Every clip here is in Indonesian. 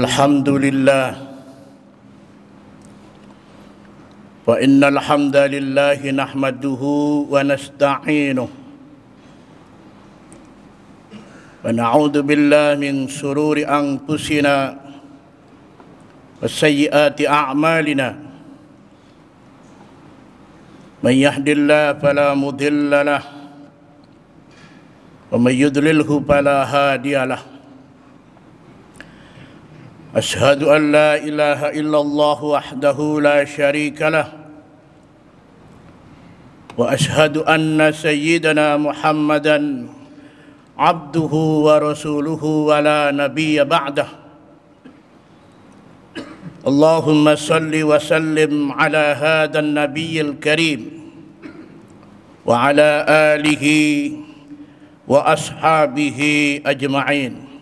الحمد لله وإن الحمد لله نحمده ونستعينه ونعوذ بالله من شرور أنفسنا وسيئات أعمالنا من يهد الله فلا مضل له ومن يضلله فلا هادي له أشهد أن لا إله إلا الله وحده لا شريك له وأشهد أن سيدنا محمدًا عبده ورسوله ولا نبي بعده اللهم صل وسلم على هذا النبي الكريم وعلى آله وأصحابه أجمعين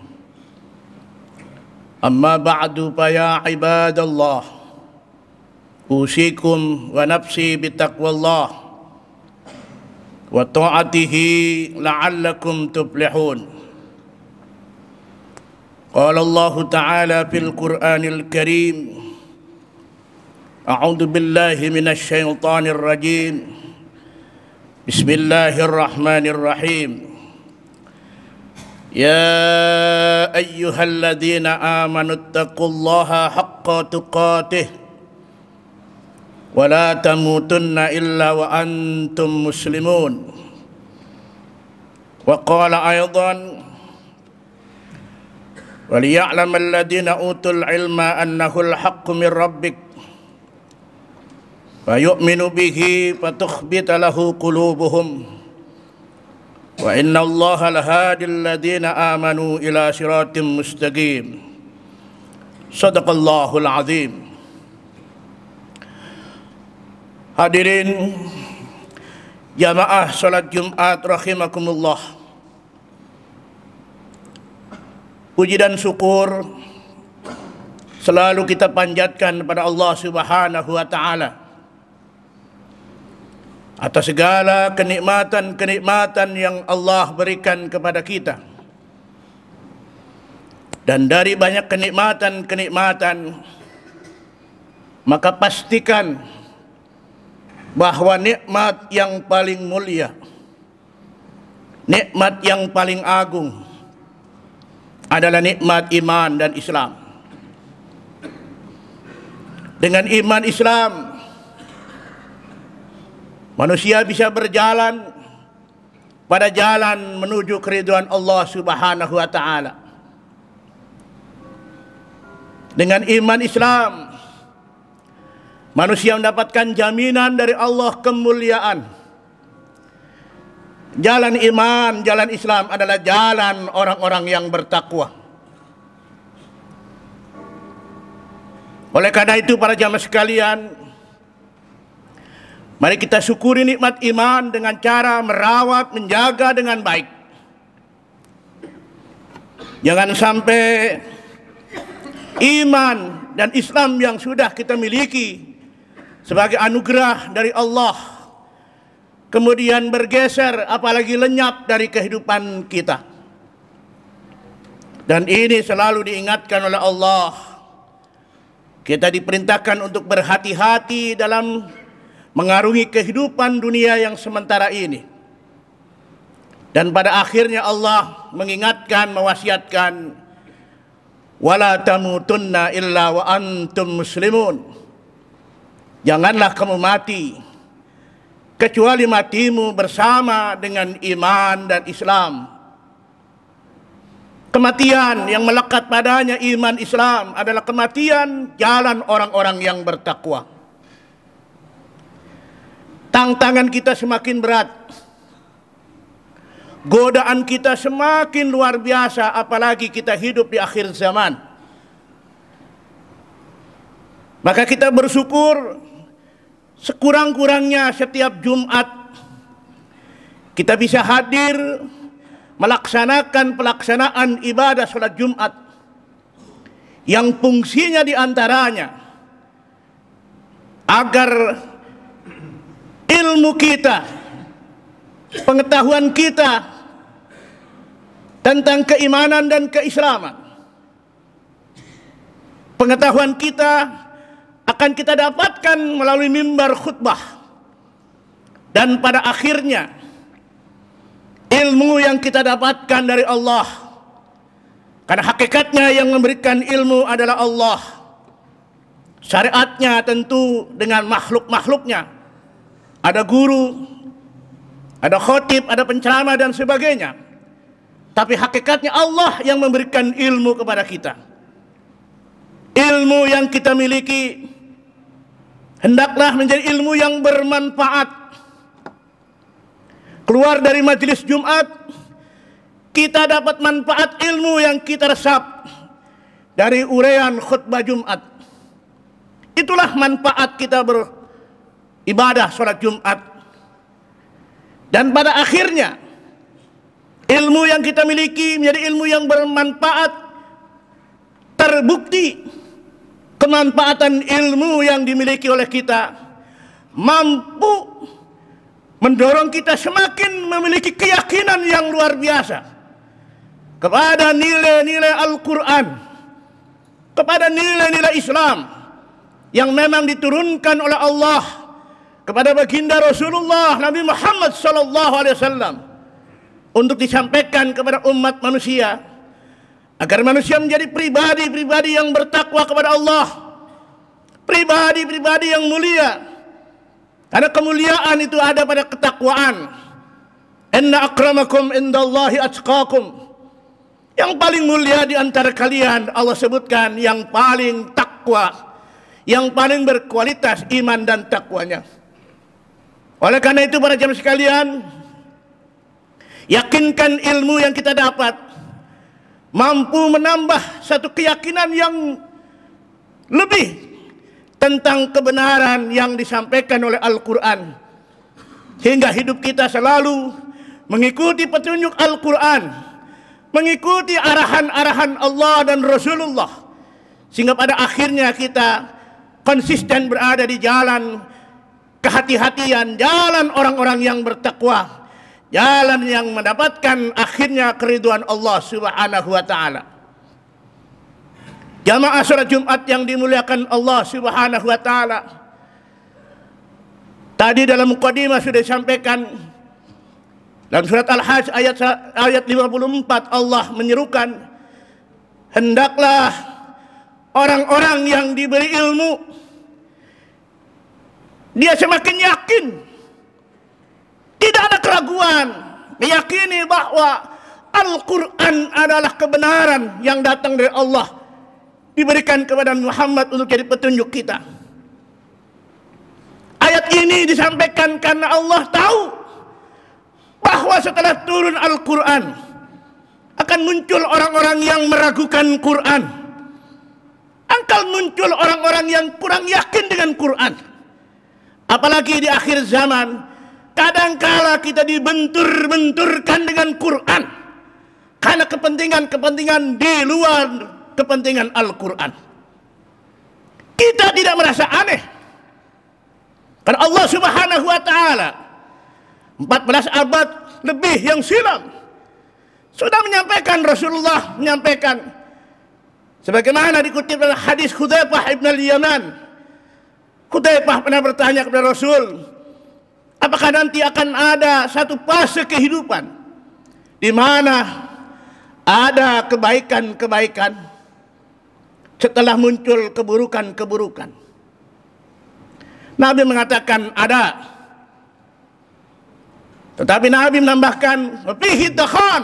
أما بعد فيا عباد الله أوصيكم ونفسي بتقوى الله وطاعته لعلكم تفلحون قال الله تعالى في القرآن الكريم أعوذ بالله من الشيطان الرجيم بسم الله الرحمن الرحيم يا ايها الذين امنوا اتقوا الله حق تقاته ولا تموتن الا وانتم مسلمون وقال ايضا وليعلم الذين اوتوا العلم انه الحق من ربك فيؤمن به فتخبت له قلوبهم وإن الله لهادي الذين آمنوا إلى صراط مستقيم صدق الله العظيم Hadirin jamaah salat Jumat rahimakumullah Puji dan syukur selalu kita panjatkan kepada Allah Subhanahu wa taala atas segala kenikmatan-kenikmatan yang Allah berikan kepada kita. Dan dari banyak kenikmatan-kenikmatan, maka pastikan bahwa nikmat yang paling mulia, nikmat yang paling agung adalah nikmat iman dan Islam. Dengan iman Islam, Manusia bisa berjalan pada jalan menuju keriduan Allah Subhanahu wa taala. Dengan iman Islam manusia mendapatkan jaminan dari Allah kemuliaan. Jalan iman, jalan Islam adalah jalan orang-orang yang bertakwa. Oleh karena itu para jamaah sekalian, Mari kita syukuri nikmat iman dengan cara merawat, menjaga dengan baik. Jangan sampai iman dan Islam yang sudah kita miliki sebagai anugerah dari Allah kemudian bergeser apalagi lenyap dari kehidupan kita. Dan ini selalu diingatkan oleh Allah. Kita diperintahkan untuk berhati-hati dalam mengarungi kehidupan dunia yang sementara ini. Dan pada akhirnya Allah mengingatkan, mewasiatkan, wala tamutunna illa wa antum muslimun. Janganlah kamu mati kecuali matimu bersama dengan iman dan Islam. Kematian yang melekat padanya iman Islam adalah kematian jalan orang-orang yang bertakwa. Tantangan kita semakin berat. Godaan kita semakin luar biasa apalagi kita hidup di akhir zaman. Maka kita bersyukur sekurang-kurangnya setiap Jumat kita bisa hadir melaksanakan pelaksanaan ibadah sholat Jumat yang fungsinya diantaranya agar ilmu kita, pengetahuan kita tentang keimanan dan keislaman. Pengetahuan kita akan kita dapatkan melalui mimbar khutbah. Dan pada akhirnya ilmu yang kita dapatkan dari Allah karena hakikatnya yang memberikan ilmu adalah Allah. Syariatnya tentu dengan makhluk-makhluknya ada guru, ada khotib, ada penceramah dan sebagainya. Tapi hakikatnya Allah yang memberikan ilmu kepada kita. Ilmu yang kita miliki hendaklah menjadi ilmu yang bermanfaat. Keluar dari majelis Jumat kita dapat manfaat ilmu yang kita resap dari urean khutbah Jumat. Itulah manfaat kita ber ibadah sholat Jumat. Dan pada akhirnya ilmu yang kita miliki menjadi ilmu yang bermanfaat terbukti kemanfaatan ilmu yang dimiliki oleh kita mampu mendorong kita semakin memiliki keyakinan yang luar biasa kepada nilai-nilai Al-Quran kepada nilai-nilai Islam yang memang diturunkan oleh Allah kepada baginda Rasulullah Nabi Muhammad SAW untuk disampaikan kepada umat manusia agar manusia menjadi pribadi-pribadi yang bertakwa kepada Allah, pribadi-pribadi yang mulia. Karena kemuliaan itu ada pada ketakwaan. Inna akramakum indallahi atqakum. Yang paling mulia di antara kalian Allah sebutkan yang paling takwa, yang paling berkualitas iman dan takwanya. Oleh karena itu para jamaah sekalian, yakinkan ilmu yang kita dapat mampu menambah satu keyakinan yang lebih tentang kebenaran yang disampaikan oleh Al-Qur'an hingga hidup kita selalu mengikuti petunjuk Al-Qur'an, mengikuti arahan-arahan Allah dan Rasulullah sehingga pada akhirnya kita konsisten berada di jalan kehati-hatian, jalan orang-orang yang bertakwa, jalan yang mendapatkan akhirnya keriduan Allah Subhanahu wa taala. Jamaah surat Jumat yang dimuliakan Allah Subhanahu wa taala. Tadi dalam mukadimah sudah disampaikan dalam surat Al-Hajj ayat ayat 54 Allah menyerukan hendaklah orang-orang yang diberi ilmu dia semakin yakin. Tidak ada keraguan meyakini bahwa Al-Quran adalah kebenaran yang datang dari Allah diberikan kepada Muhammad untuk jadi petunjuk kita. Ayat ini disampaikan karena Allah tahu bahwa setelah turun Al-Quran akan muncul orang-orang yang meragukan Quran. akan muncul orang-orang yang kurang yakin dengan Quran. Apalagi di akhir zaman, kadangkala kita dibentur-benturkan dengan Quran karena kepentingan-kepentingan di luar kepentingan Al-Quran. Kita tidak merasa aneh. Karena Allah Subhanahu wa taala 14 abad lebih yang silam sudah menyampaikan Rasulullah menyampaikan sebagaimana dikutip dalam hadis Hudzaifah ibn al-Yaman Kutaifah pernah bertanya kepada Rasul, apakah nanti akan ada satu fase kehidupan di mana ada kebaikan-kebaikan setelah muncul keburukan-keburukan. Nabi mengatakan ada. Tetapi Nabi menambahkan fihi dakhan.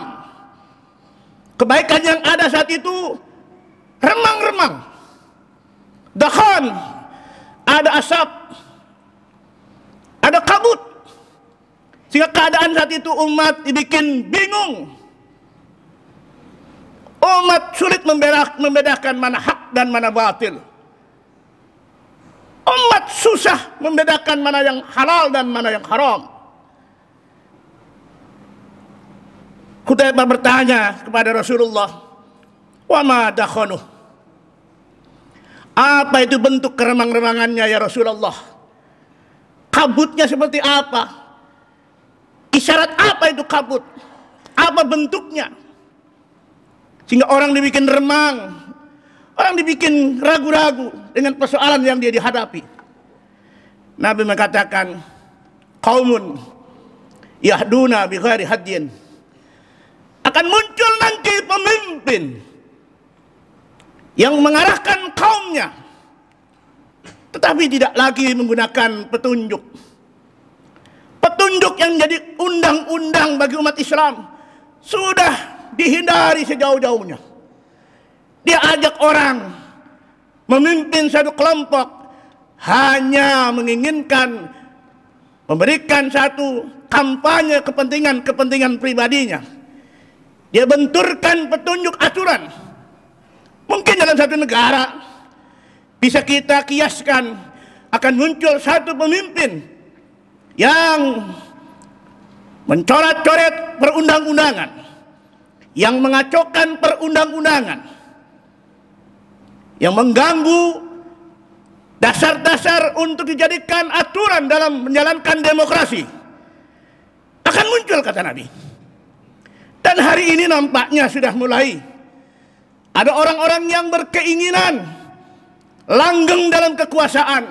Kebaikan yang ada saat itu remang-remang. Dakhan ada asap, ada kabut. Sehingga keadaan saat itu umat dibikin bingung. Umat sulit membedakan mana hak dan mana batil. Umat susah membedakan mana yang halal dan mana yang haram. Kutaibah bertanya kepada Rasulullah, "Wa ma dakhonuh? Apa itu bentuk keremang-remangannya ya Rasulullah? Kabutnya seperti apa? Isyarat apa itu kabut? Apa bentuknya? Sehingga orang dibikin remang, orang dibikin ragu-ragu dengan persoalan yang dia dihadapi. Nabi mengatakan, kaumun yahduna bi ghairi hadyin. Akan muncul nanti pemimpin yang mengarahkan kaumnya tetapi tidak lagi menggunakan petunjuk petunjuk yang jadi undang-undang bagi umat Islam sudah dihindari sejauh-jauhnya dia ajak orang memimpin satu kelompok hanya menginginkan memberikan satu kampanye kepentingan-kepentingan pribadinya dia benturkan petunjuk aturan Mungkin dalam satu negara bisa kita kiaskan akan muncul satu pemimpin yang mencoret-coret perundang-undangan, yang mengacaukan perundang-undangan, yang mengganggu dasar-dasar untuk dijadikan aturan dalam menjalankan demokrasi akan muncul kata Nabi dan hari ini nampaknya sudah mulai ada orang-orang yang berkeinginan langgeng dalam kekuasaan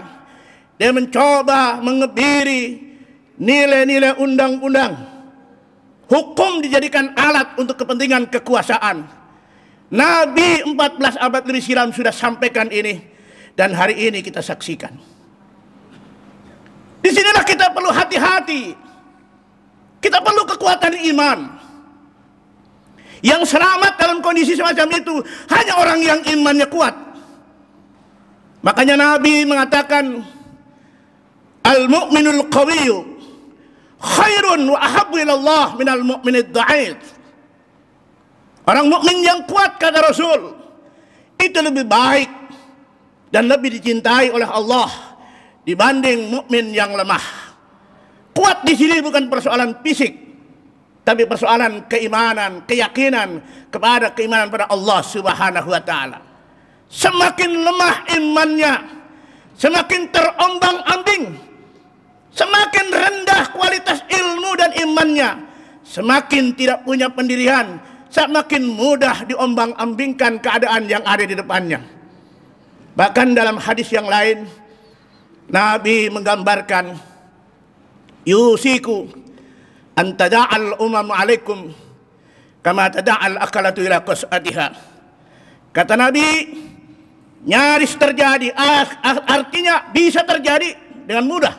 Dia mencoba mengebiri nilai-nilai undang-undang. Hukum dijadikan alat untuk kepentingan kekuasaan. Nabi 14 abad lebih silam sudah sampaikan ini dan hari ini kita saksikan. Disinilah kita perlu hati-hati. Kita perlu kekuatan iman. Yang selamat dalam kondisi semacam itu hanya orang yang imannya kuat. Makanya Nabi mengatakan al-mu'minul qawiyyu khairun wa ahabbu ila Allah al mu'minid dha'if. Orang mukmin yang kuat kata Rasul itu lebih baik dan lebih dicintai oleh Allah dibanding mukmin yang lemah. Kuat di sini bukan persoalan fisik, tapi persoalan keimanan, keyakinan kepada keimanan pada Allah Subhanahu wa taala. Semakin lemah imannya, semakin terombang-ambing, semakin rendah kualitas ilmu dan imannya, semakin tidak punya pendirian, semakin mudah diombang-ambingkan keadaan yang ada di depannya. Bahkan dalam hadis yang lain Nabi menggambarkan Yusiku antada'al umam alaikum kama tada'al akalatu ila qas'atiha kata Nabi nyaris terjadi ah, ah, artinya bisa terjadi dengan mudah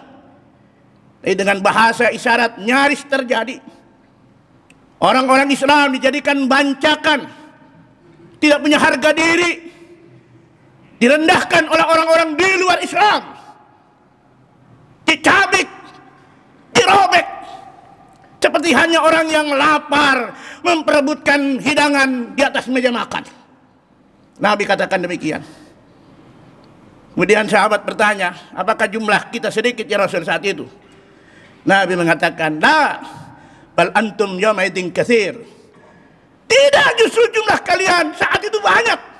Jadi eh, dengan bahasa isyarat nyaris terjadi orang-orang Islam dijadikan bancakan tidak punya harga diri direndahkan oleh orang-orang di luar Islam dicabik dirobek seperti hanya orang yang lapar memperebutkan hidangan di atas meja makan. Nabi katakan demikian. Kemudian sahabat bertanya, apakah jumlah kita sedikit ya Rasul saat itu? Nabi mengatakan, nah, bal antum yawmaidin kathir. Tidak justru jumlah kalian saat itu banyak.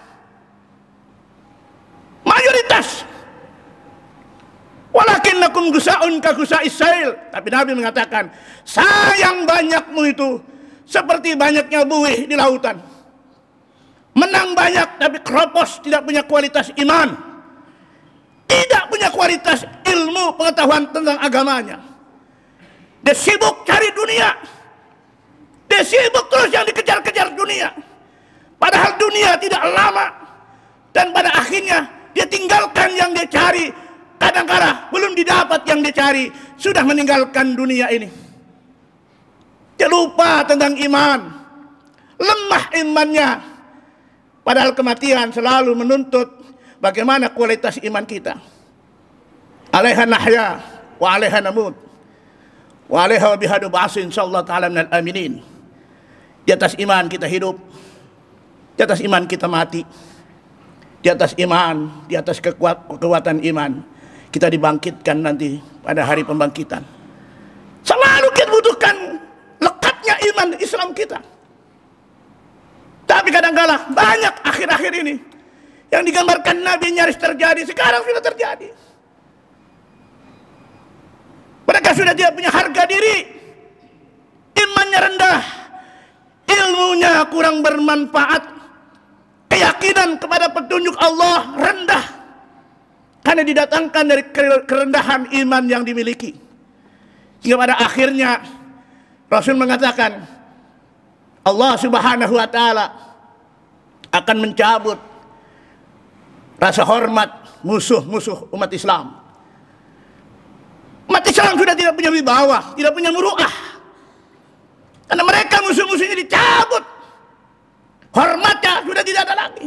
lakinnakum gusaun ka Israel, Tapi Nabi mengatakan, sayang banyakmu itu seperti banyaknya buih di lautan. Menang banyak tapi keropos tidak punya kualitas iman. Tidak punya kualitas ilmu pengetahuan tentang agamanya. Dia sibuk cari dunia. Dia sibuk terus yang dikejar-kejar dunia. Padahal dunia tidak lama. Dan pada akhirnya dia tinggalkan yang dia cari kadang-kadang belum didapat yang dicari, sudah meninggalkan dunia ini. Dia lupa tentang iman, lemah imannya. Padahal kematian selalu menuntut bagaimana kualitas iman kita. Alaiha nahya wa alaiha namut wa alaiha bihadu ba'asu insyaallah ta'ala minal aminin. Di atas iman kita hidup, di atas iman kita mati, di atas iman, di atas kekuatan iman kita dibangkitkan nanti pada hari pembangkitan. Selalu kita butuhkan lekatnya iman Islam kita. Tapi kadangkala banyak akhir-akhir ini yang digambarkan Nabi nyaris terjadi, sekarang sudah terjadi. Mereka sudah tidak punya harga diri. Imannya rendah. Ilmunya kurang bermanfaat. Keyakinan kepada petunjuk Allah rendah. Hanya didatangkan dari kerendahan iman yang dimiliki. Hingga pada akhirnya Rasul mengatakan Allah Subhanahu wa taala akan mencabut rasa hormat musuh-musuh umat Islam. Umat Islam sudah tidak punya wibawa, tidak punya muruah. Karena mereka musuh-musuhnya dicabut. Hormatnya sudah tidak ada lagi.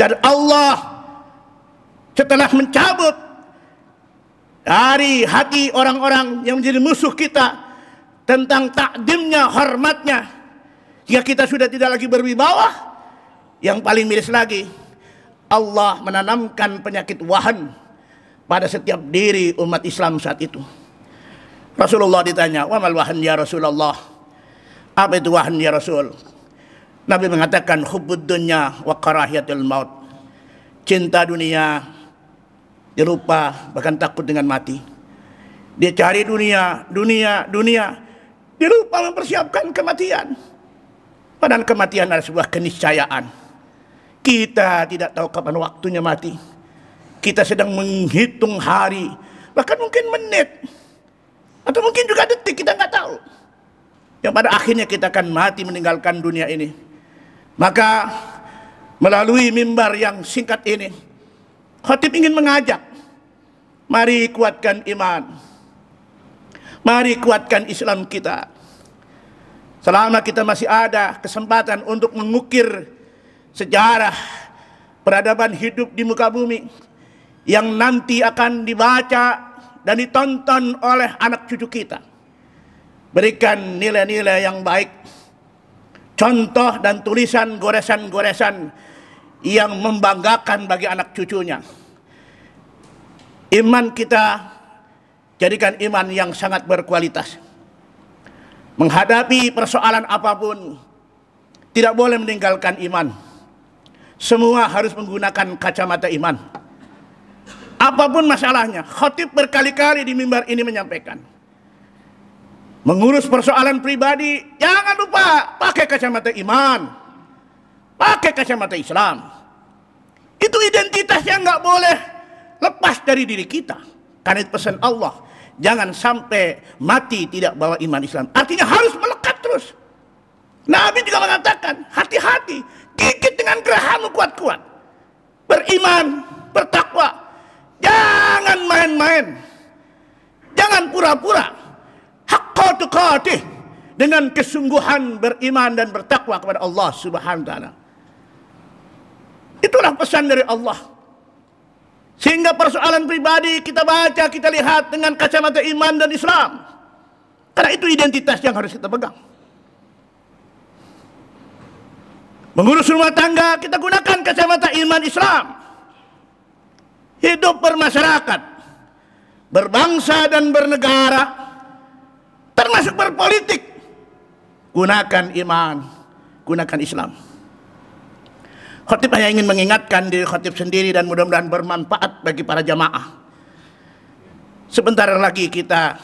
Dan Allah setelah mencabut dari hati orang-orang yang menjadi musuh kita tentang takdimnya, hormatnya. Jika kita sudah tidak lagi berwibawa, yang paling miris lagi, Allah menanamkan penyakit wahan pada setiap diri umat Islam saat itu. Rasulullah ditanya, "Wa mal wahan ya Rasulullah?" Apa itu wahan ya Rasul? Nabi mengatakan hubbud dunya wa karahiyatul maut. Cinta dunia dia lupa, bahkan takut dengan mati. Dia cari dunia, dunia, dunia. Dia lupa mempersiapkan kematian. Padahal kematian adalah sebuah keniscayaan. Kita tidak tahu kapan waktunya mati. Kita sedang menghitung hari, bahkan mungkin menit. Atau mungkin juga detik, kita nggak tahu. Yang pada akhirnya kita akan mati meninggalkan dunia ini. Maka melalui mimbar yang singkat ini, Khotib ingin mengajak, mari kuatkan iman. Mari kuatkan Islam kita. Selama kita masih ada kesempatan untuk mengukir sejarah peradaban hidup di muka bumi yang nanti akan dibaca dan ditonton oleh anak cucu kita. Berikan nilai-nilai yang baik, contoh dan tulisan goresan-goresan yang membanggakan bagi anak cucunya. Iman kita jadikan iman yang sangat berkualitas. Menghadapi persoalan apapun tidak boleh meninggalkan iman. Semua harus menggunakan kacamata iman. Apapun masalahnya, khotib berkali-kali di mimbar ini menyampaikan. Mengurus persoalan pribadi, jangan lupa pakai kacamata iman. Pakai kacamata Islam. Itu identitas yang nggak boleh lepas dari diri kita. Karena itu pesan Allah, jangan sampai mati tidak bawa iman Islam. Artinya harus melekat terus. Nabi juga mengatakan, hati-hati, gigit dengan gerahamu kuat-kuat. Beriman, bertakwa. Jangan main-main. Jangan pura-pura. Dengan kesungguhan beriman dan bertakwa kepada Allah subhanahu wa ta'ala. Itulah pesan dari Allah. Sehingga persoalan pribadi kita baca, kita lihat dengan kacamata iman dan Islam. Karena itu identitas yang harus kita pegang. Mengurus rumah tangga, kita gunakan kacamata iman Islam. Hidup bermasyarakat, berbangsa dan bernegara, termasuk berpolitik. Gunakan iman, gunakan Islam. Khotib hanya ingin mengingatkan diri khotib sendiri dan mudah-mudahan bermanfaat bagi para jamaah. Sebentar lagi kita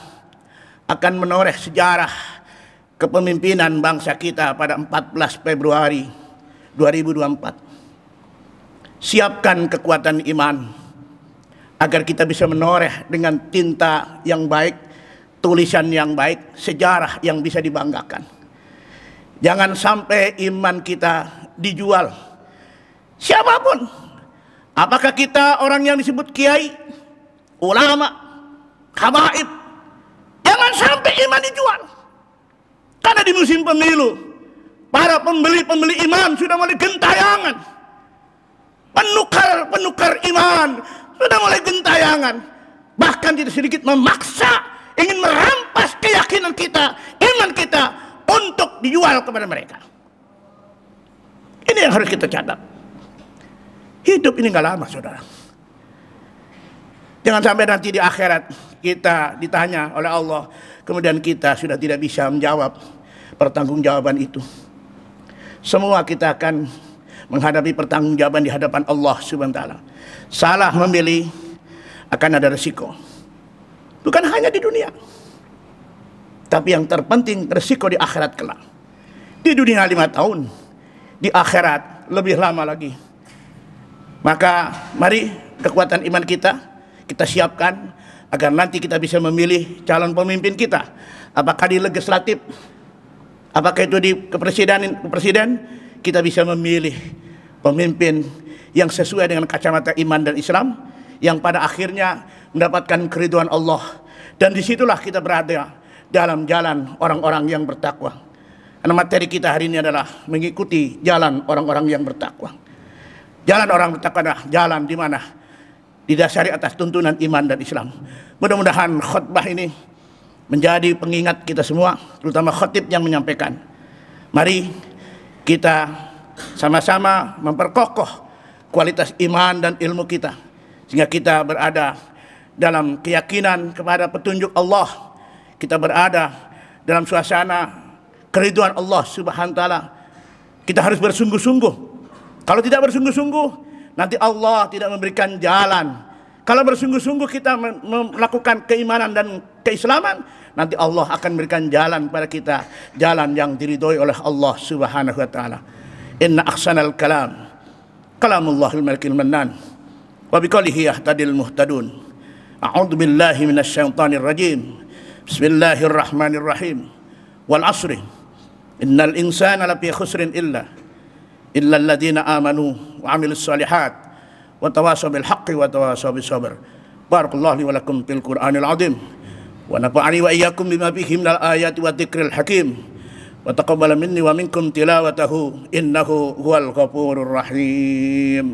akan menoreh sejarah kepemimpinan bangsa kita pada 14 Februari 2024. Siapkan kekuatan iman agar kita bisa menoreh dengan tinta yang baik, tulisan yang baik, sejarah yang bisa dibanggakan. Jangan sampai iman kita dijual Siapapun. Apakah kita orang yang disebut kiai, ulama, habaib. Jangan sampai iman dijual. Karena di musim pemilu, para pembeli-pembeli iman sudah mulai gentayangan. Penukar-penukar iman sudah mulai gentayangan. Bahkan tidak sedikit memaksa ingin merampas keyakinan kita, iman kita untuk dijual kepada mereka. Ini yang harus kita catat. Hidup ini nggak lama, saudara. Jangan sampai nanti di akhirat kita ditanya oleh Allah, kemudian kita sudah tidak bisa menjawab pertanggungjawaban itu. Semua kita akan menghadapi pertanggungjawaban di hadapan Allah Subhanahu wa taala. Salah memilih akan ada resiko. Bukan hanya di dunia. Tapi yang terpenting resiko di akhirat kelak. Di dunia lima tahun, di akhirat lebih lama lagi. Maka mari kekuatan iman kita kita siapkan agar nanti kita bisa memilih calon pemimpin kita. Apakah di legislatif, apakah itu di kepresidenan, presiden, kita bisa memilih pemimpin yang sesuai dengan kacamata iman dan Islam yang pada akhirnya mendapatkan keriduan Allah dan disitulah kita berada dalam jalan orang-orang yang bertakwa. Karena materi kita hari ini adalah mengikuti jalan orang-orang yang bertakwa. Jalan orang bertakwa jalan di mana? Didasari atas tuntunan iman dan Islam. Mudah-mudahan khutbah ini menjadi pengingat kita semua, terutama khutib yang menyampaikan. Mari kita sama-sama memperkokoh kualitas iman dan ilmu kita sehingga kita berada dalam keyakinan kepada petunjuk Allah. Kita berada dalam suasana keriduan Allah Subhanahu wa taala. Kita harus bersungguh-sungguh kalau tidak bersungguh-sungguh, nanti Allah tidak memberikan jalan. Kalau bersungguh-sungguh kita melakukan keimanan dan keislaman, nanti Allah akan memberikan jalan kepada kita, jalan yang diridhoi oleh Allah Subhanahu wa taala. Inna ahsanal kalam kalamullahil malikil mannan wa biqalihi yahtadil muhtadun. A'udzu billahi syaithanir rajim. Bismillahirrahmanirrahim. Wal 'asri. Innal insana lafi khusrin illa إلا الذين آمنوا وعملوا الصالحات وتواصوا بالحق وتواصوا بالصبر بارك الله لي ولكم في القرآن العظيم ونفعني وإياكم بما فيه من الآيات والذكر الحكيم وتقبل مني ومنكم تلاوته إنه هو الغفور الرحيم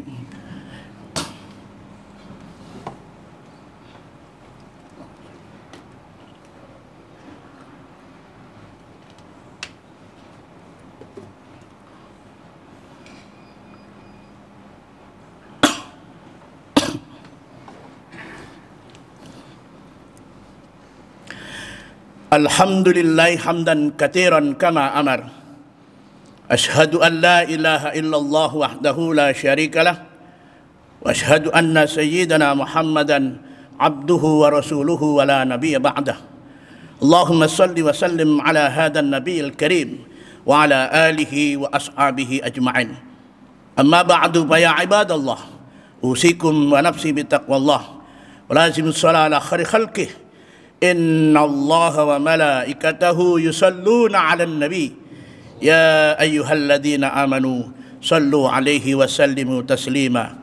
الحمد لله حمدا كثيرا كما أمر أشهد أن لا إله إلا الله وحده لا شريك له وأشهد أن سيدنا محمدا عبده ورسوله ولا نبي بعده اللهم صل وسلم على هذا النبي الكريم وعلى آله وأصحابه أجمعين أما بعد فيا عباد الله أوصيكم ونفسي بتقوى الله ولازم الصلاة على خير خلقه إن الله وملائكته يصلون على النبي يا أيها الذين آمنوا صلوا عليه وسلموا تسليما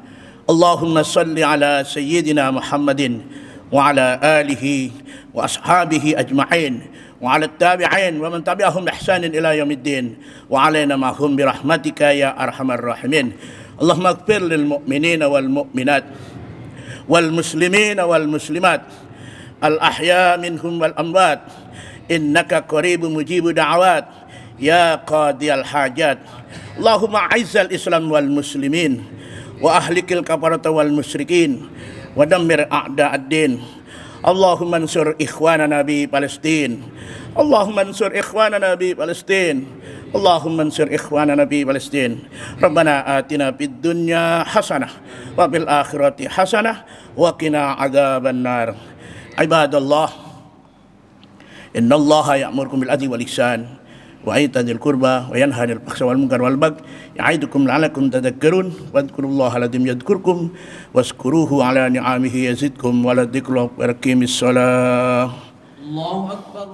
اللهم صل على سيدنا محمد وعلى آله وأصحابه أجمعين وعلى التابعين ومن تبعهم بإحسان إلى يوم الدين وعلينا معهم برحمتك يا أرحم الراحمين اللهم اغفر للمؤمنين والمؤمنات والمسلمين والمسلمات al-ahya minhum wal amwat innaka qaribu mujibu da'awat ya qadiyal hajat Allahumma aizzal islam wal muslimin wa ahlikil kafarata wal musyrikin wa dammir ad din Allahumma ansur ikhwana nabi Palestin Allahumma ansur ikhwana nabi Palestin Allahumma ansur ikhwana nabi Palestin Rabbana atina fid dunya hasanah wa bil akhirati hasanah wa qina adzabannar عباد الله إن الله يأمركم بالعدل والإحسان وإيتاء ذي القربى وينهى عن الفحشاء والمنكر والبغي يعظكم لعلكم تذكرون واذكروا الله الذي يذكركم واشكروه على نعمه يزدكم ولذكر الله ويقيم الصلاة الله أكبر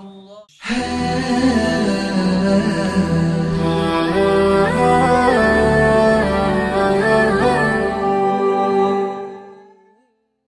الله